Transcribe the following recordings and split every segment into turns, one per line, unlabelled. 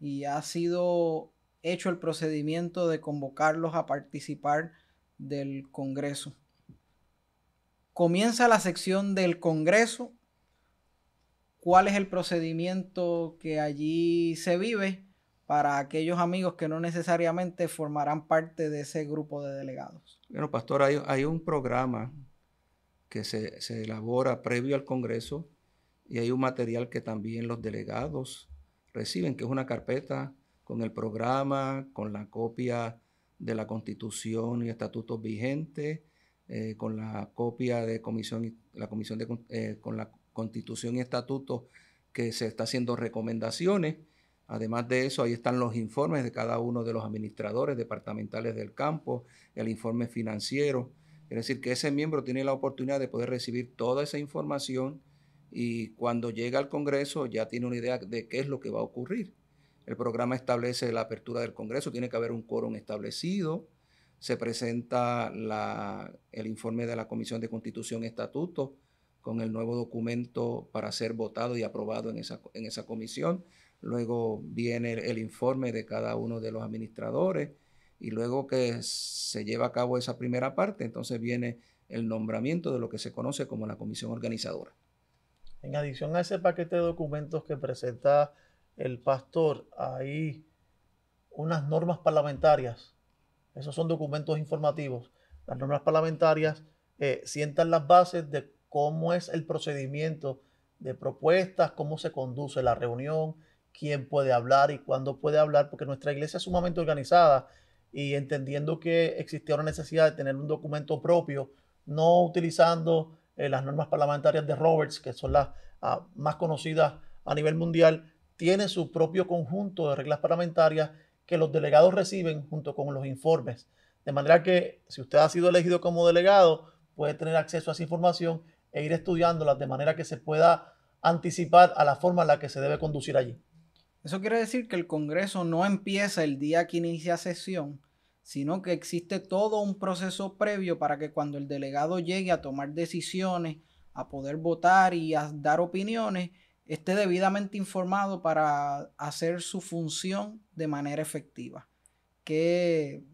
y ha sido hecho el procedimiento de convocarlos a participar del Congreso. Comienza la sección del Congreso. ¿Cuál es el procedimiento que allí se vive para aquellos amigos que no necesariamente formarán parte de ese grupo de delegados?
Bueno, Pastor, hay, un programa que se, se elabora previo al Congreso y hay un material que también los delegados reciben, que es una carpeta con el programa, con la copia de la constitución y estatutos vigentes, eh, con la copia de comisión, la comisión de, eh, con la constitución y estatutos que se está haciendo recomendaciones. Además de eso, ahí están los informes de cada uno de los administradores departamentales del campo, el informe financiero. Es decir, que ese miembro tiene la oportunidad de poder recibir toda esa información y cuando llega al Congreso ya tiene una idea de qué es lo que va a ocurrir. El programa establece la apertura del Congreso, tiene que haber un quórum establecido, se presenta el informe de la Comisión de Constitución y Estatuto con el nuevo documento para ser votado y aprobado en esa, en esa comisión. Luego viene el informe de cada uno de los administradores y luego que se lleva a cabo esa primera parte, entonces viene el nombramiento de lo que se conoce como la comisión organizadora.
En adición a ese paquete de documentos que presenta el pastor, hay unas normas parlamentarias. Esos son documentos informativos. Las normas parlamentarias eh, sientan las bases de cómo es el procedimiento de propuestas, cómo se conduce la reunión, quién puede hablar y cuándo puede hablar, porque nuestra iglesia es sumamente organizada y entendiendo que existía una necesidad de tener un documento propio, no utilizando eh, las normas parlamentarias de Roberts, que son las ah, más conocidas a nivel mundial, tiene su propio conjunto de reglas parlamentarias que los delegados reciben junto con los informes. De manera que si usted ha sido elegido como delegado, puede tener acceso a esa información e ir estudiándola de manera que se pueda anticipar a la forma en la que se debe conducir allí. Eso quiere decir que el Congreso no empieza el día que inicia sesión, sino que
existe todo un proceso previo para que cuando el delegado llegue a tomar decisiones, a poder votar y a dar opiniones, esté debidamente informado para hacer su función de manera efectiva. Qué,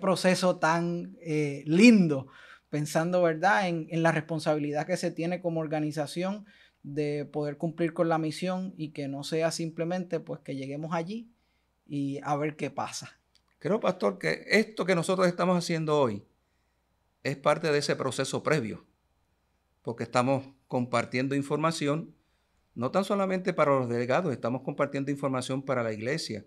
proceso tan eh, lindo, pensando, ¿verdad?, en, en la responsabilidad que se tiene como organización de poder cumplir con la misión y que no sea simplemente pues que lleguemos allí y a ver qué pasa.
Creo, pastor, que esto que nosotros estamos haciendo hoy es parte de ese proceso previo, porque estamos compartiendo información, no tan solamente para los delegados, estamos compartiendo información para la iglesia,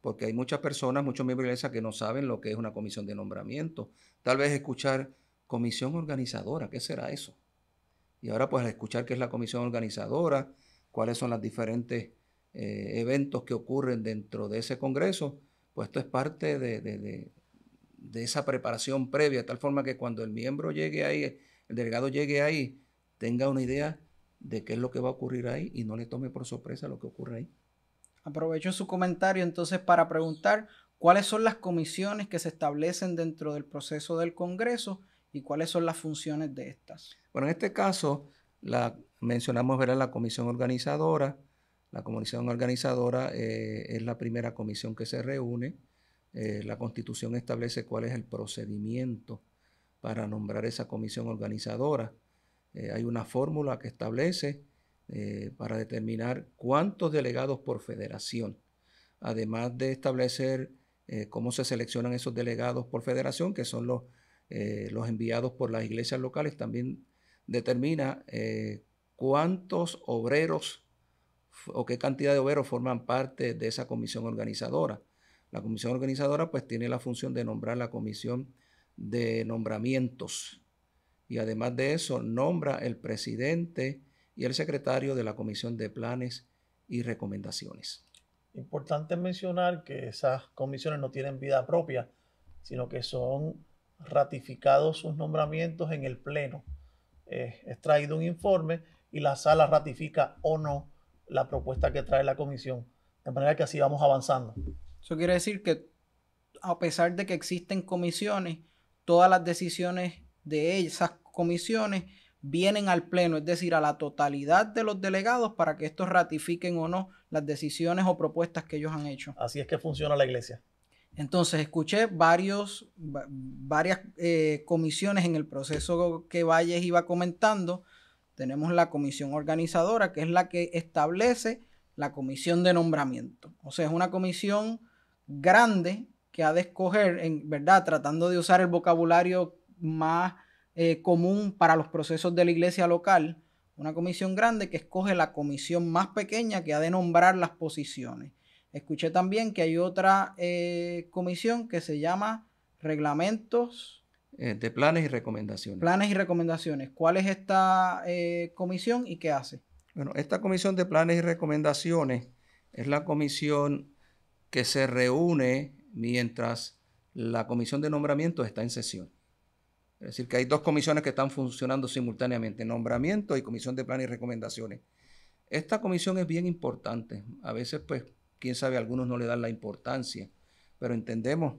porque hay muchas personas, muchos miembros de la iglesia que no saben lo que es una comisión de nombramiento. Tal vez escuchar comisión organizadora, ¿qué será eso? Y ahora pues escuchar qué es la comisión organizadora, cuáles son los diferentes eh, eventos que ocurren dentro de ese Congreso, pues esto es parte de, esa preparación previa, de tal forma que cuando el miembro llegue ahí, el delegado llegue ahí,
tenga una idea de qué es lo que va a ocurrir ahí y no le tome por sorpresa lo que ocurre ahí. Aprovecho su comentario entonces para preguntar cuáles son las comisiones que se establecen dentro del proceso del Congreso y cuáles son las funciones de estas.
Bueno, en este caso, la, mencionamos la comisión organizadora, la comisión organizadora eh, es la primera comisión que se reúne. Eh, la constitución establece cuál es el procedimiento para nombrar esa comisión organizadora. Eh, hay una fórmula que establece para determinar cuántos delegados por federación, además de establecer cómo se seleccionan esos delegados por federación, que son los, los enviados por las iglesias locales, también determina cuántos obreros o qué cantidad de obreros forman parte de esa comisión organizadora. La comisión organizadora pues tiene la función de nombrar la comisión de nombramientos y además de eso nombra el presidente y el secretario de la comisión de planes y recomendaciones.
Importante mencionar que esas comisiones no tienen vida propia, sino que son ratificados sus nombramientos en el Pleno. Eh, es traído un informe y la sala ratifica o no la propuesta que trae la comisión. De manera que así vamos avanzando. Eso quiere decir que a pesar de que existen
comisiones, todas las decisiones de esas comisiones vienen al pleno, es decir, a la totalidad de los delegados para que estos ratifiquen o no las decisiones o propuestas que ellos han hecho. Así es que funciona la iglesia. Entonces, escuché varios, varias eh, comisiones en el proceso que Valles iba comentando tenemos la comisión organizadora, que es la que establece la comisión de nombramiento. O sea, es una comisión grande que ha de escoger, en verdad, tratando de usar el vocabulario más eh, común para los procesos de la iglesia local, una comisión grande que escoge la comisión más pequeña que ha de nombrar las posiciones. Escuché también que hay otra eh, comisión que se llama reglamentos
eh, de planes y recomendaciones. Planes
y recomendaciones. ¿Cuál es esta eh, comisión y qué hace? Bueno, esta comisión de planes y recomendaciones es la
comisión que se reúne mientras la comisión de nombramiento está en sesión. Es decir, que hay dos comisiones que están funcionando simultáneamente, nombramiento y comisión de planes y recomendaciones. Esta comisión es bien importante. A veces, pues, quién sabe, algunos no le dan la importancia, pero entendemos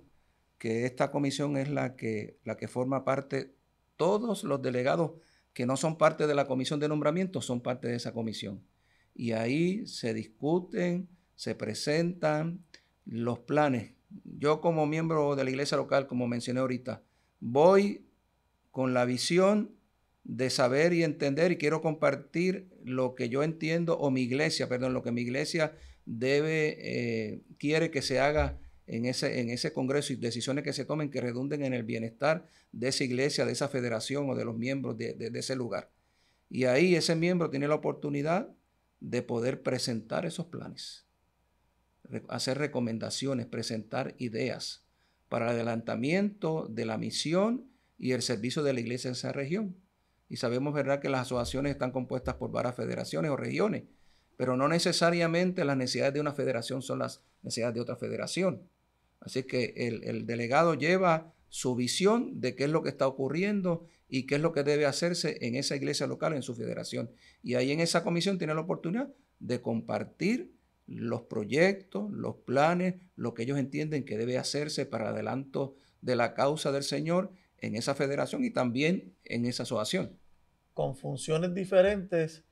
que esta comisión es la que, la que forma parte, todos los delegados que no son parte de la comisión de nombramiento son parte de esa comisión. Y ahí se discuten, se presentan los planes. Yo como miembro de la iglesia local, como mencioné ahorita, voy con la visión de saber y entender y quiero compartir lo que yo entiendo o mi iglesia, perdón, lo que mi iglesia debe, eh, quiere que se haga en ese, en ese Congreso y decisiones que se tomen que redunden en el bienestar de esa iglesia, de esa federación o de los miembros de, de ese lugar. Y ahí ese miembro tiene la oportunidad de poder presentar esos planes, hacer recomendaciones, presentar ideas para el adelantamiento de la misión y el servicio de la iglesia en esa región. Y sabemos, ¿verdad?, que las asociaciones están compuestas por varias federaciones o regiones pero no necesariamente las necesidades de una federación son las necesidades de otra federación. Así que el, delegado lleva su visión de qué es lo que está ocurriendo y qué es lo que debe hacerse en esa iglesia local, en su federación. Y ahí en esa comisión tiene la oportunidad de compartir los proyectos, los planes, lo que ellos entienden que debe hacerse para adelanto de la causa del Señor en esa federación y también en esa asociación.
Con funciones diferentes,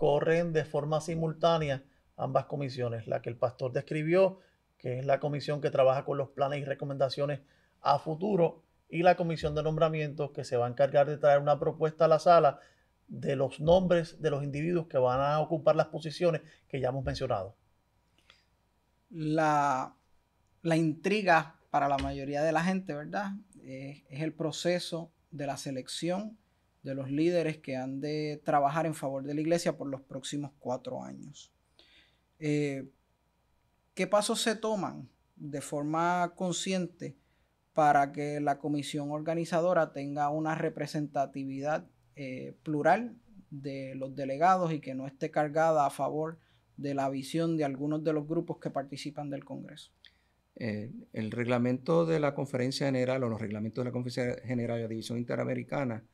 corren de forma simultánea ambas comisiones, la que el pastor describió, que es la comisión que trabaja con los planes y recomendaciones a futuro, y la comisión de nombramiento que se va a encargar de traer una propuesta a la sala de los nombres de los individuos que van a ocupar las posiciones que ya hemos mencionado.
La, intriga para la mayoría de la gente, ¿verdad? Eh, es el proceso de la selección de los líderes que han de trabajar en favor de la iglesia por los próximos cuatro años. Eh, ¿Qué pasos se toman de forma consciente para que la comisión organizadora tenga una representatividad eh, plural de los delegados y que no esté cargada a favor de la visión de algunos de los grupos que participan del Congreso?
Eh, el reglamento de la Conferencia General o los reglamentos de la Conferencia General de la División Interamericana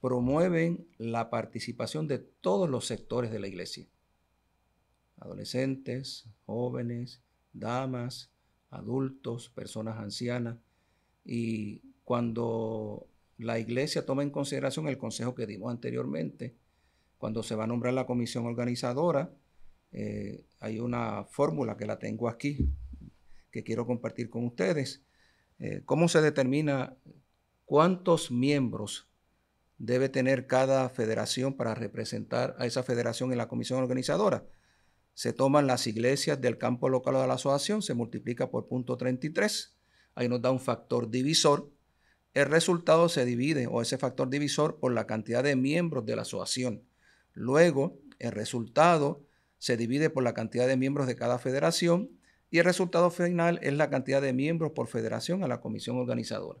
promueven la participación de todos los sectores de la iglesia. Adolescentes, jóvenes, damas, adultos, personas ancianas. Y cuando la iglesia toma en consideración el consejo que dimos anteriormente, cuando se va a nombrar la comisión organizadora, eh, hay una fórmula que la tengo aquí que quiero compartir con ustedes. Eh, ¿Cómo se determina cuántos miembros debe tener cada federación para representar a esa federación en la comisión organizadora. Se toman las iglesias del campo local de la asociación, se multiplica por punto 33, ahí nos da un factor divisor. El resultado se divide, o ese factor divisor, por la cantidad de miembros de la asociación. Luego, el resultado se divide por la cantidad de miembros de cada federación y el resultado final es la cantidad de miembros por federación a la comisión organizadora.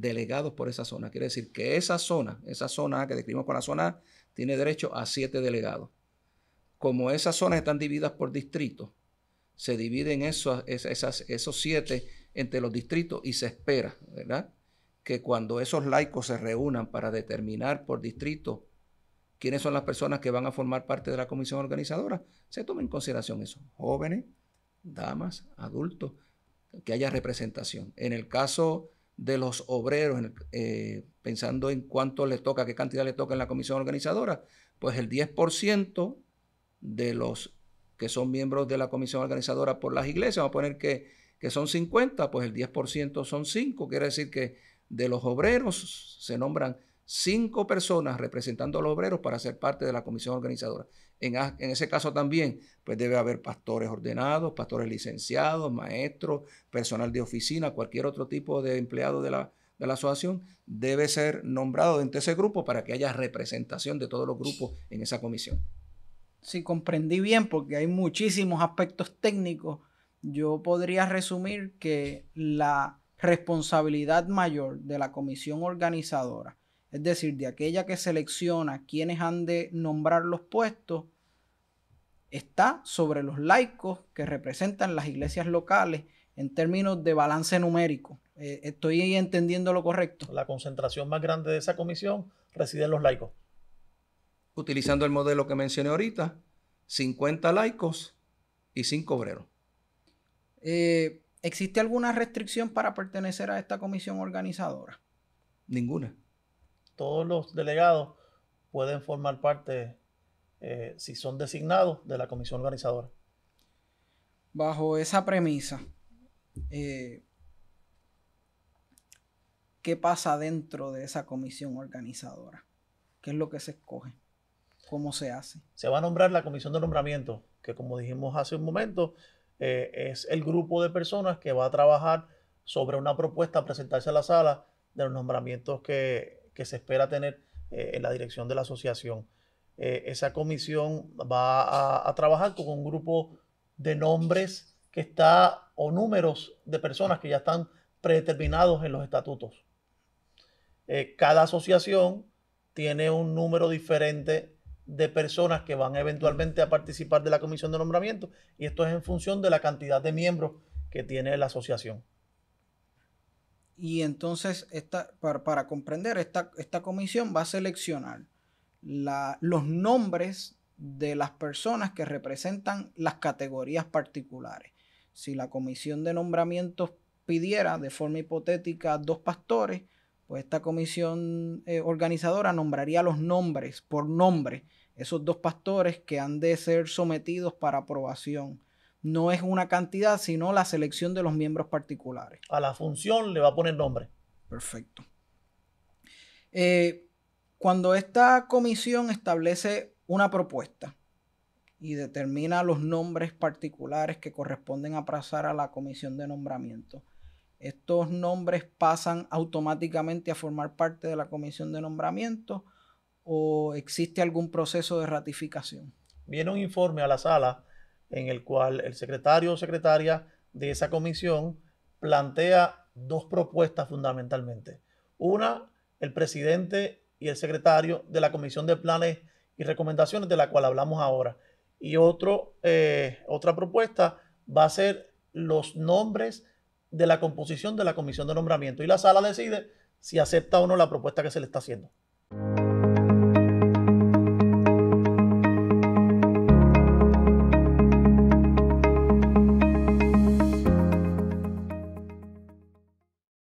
delegados por esa zona. Quiere decir que esa zona, esa zona que describimos con la zona A, tiene derecho a siete delegados. Como esas zonas están divididas por distritos, se dividen esos, esos siete entre los distritos y se espera, ¿verdad? Que cuando esos laicos se reúnan para determinar por distrito quiénes son las personas que van a formar parte de la comisión organizadora, se tome en consideración eso. Jóvenes, damas, adultos, que haya representación. En el caso de los obreros, eh, pensando en cuánto les toca, qué cantidad le toca en la comisión organizadora, pues el 10% de los que son miembros de la comisión organizadora por las iglesias, vamos a poner que, que son 50, pues el 10% son 5, quiere decir que de los obreros se nombran cinco personas representando a los obreros para ser parte de la comisión organizadora. En, ese caso también, pues debe haber pastores ordenados, pastores licenciados, maestros, personal de oficina, cualquier otro tipo de empleado de la, asociación, debe ser nombrado dentro de ese grupo para
que haya representación de todos los grupos en esa comisión. Si comprendí bien, porque hay muchísimos aspectos técnicos, yo podría resumir que la responsabilidad mayor de la comisión organizadora es decir, de aquella que selecciona quienes han de nombrar los puestos, está sobre los laicos que representan las iglesias locales en términos de balance
numérico. Eh, ¿Estoy entendiendo lo correcto? La concentración más grande de esa comisión
reside
en los laicos. Utilizando el modelo que mencioné ahorita, 50
laicos y 5 obreros. Eh, ¿Existe alguna restricción
para pertenecer a esta comisión organizadora? Ninguna todos los delegados pueden formar parte, eh, si son designados, de la comisión organizadora. Bajo esa premisa, eh,
¿qué pasa dentro de esa comisión organizadora?
¿Qué es lo que se escoge? ¿Cómo se hace? Se va a nombrar la comisión de nombramiento, que como dijimos hace un momento, eh, es el grupo de personas que va a trabajar sobre una propuesta a presentarse a la sala de los nombramientos que que se espera tener eh, en la dirección de la asociación. Eh, esa comisión va a, trabajar con un grupo de nombres que está o números de personas que ya están predeterminados en los estatutos. Eh, cada asociación tiene un número diferente de personas que van eventualmente a participar de la comisión de nombramiento y esto es en función de la cantidad de miembros que tiene la asociación. Y entonces, para, comprender, esta, comisión va a
seleccionar los nombres de las personas que representan las categorías particulares. Si la comisión de nombramientos pidiera de forma hipotética dos pastores, pues esta comisión eh, organizadora nombraría los nombres por nombre, esos dos pastores que han de ser sometidos para aprobación no es una cantidad, sino la selección de los miembros particulares.
A la función le va a poner nombre. Perfecto.
Eh, cuando esta comisión establece una propuesta y determina los nombres particulares que corresponden a pasar a la comisión de nombramiento, estos nombres pasan automáticamente a formar parte de la comisión de nombramiento
o existe algún proceso de ratificación. Viene un informe a la sala en el cual el secretario o secretaria de esa comisión plantea dos propuestas fundamentalmente. Una, el presidente y el secretario de la Comisión de Planes y Recomendaciones de la cual hablamos ahora. Y otro, eh, otra propuesta va a ser los nombres de la composición de la comisión de nombramiento y la sala decide si acepta o no la propuesta que se le está haciendo.